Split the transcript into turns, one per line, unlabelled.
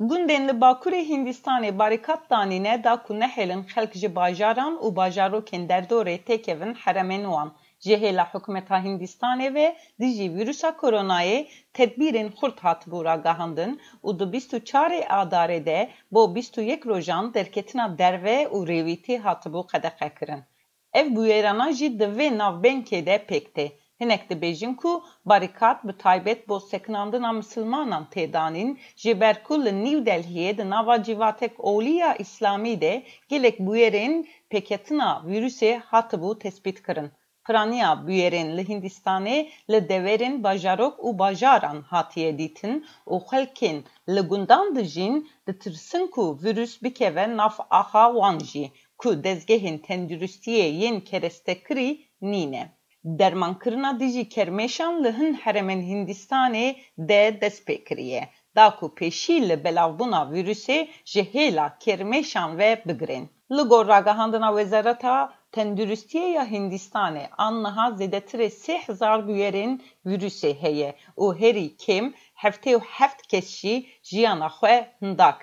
Gundên Bakure Hindistan'ı Hîndîstanê barîkatdanî da ku nehêlin xelk ji bajaran û bajarokên derdorê tekevin heremên wan. Jihêla Hindistan'ı ve diji virusa korona'yı tedbirin tedbîrên xurt hatibû ragihandin û di bîst û çarê de bo bîst yek rojan derketina derve u reviti hatibû bu kirin. Ev bu yerana di ve navbengê de pêk Hinek de bejinku barikat bi taybet bo seknandina misilmanan têdanîn ji ber ku li Nîw Delhiyê di nava cîvatek Ewliya İslamî de gelek bûyerên pêketina bu hatibû tespîtkirin. Piraniya bûyerên li Hindistanê li deverên bajarok û bajaran hatiye dîtin û xelkên li gundan dijîn ditirsin ku vîrus bikeve nav aha wan jî ku dezgehên tenduristiyê kereste kri nîne dermankirina dijî kermeşan li heremen heremên de dest pê ku Dak belavbuna virüse li kermeşan ve bigirin. Ligor gor ragihandina Wezareta Tenduristiyê ya Hindistanê anniha zêdetirê sê hezar bûyerên heye O heri kim heftê û heft kesşi jî jiyana xwe hinda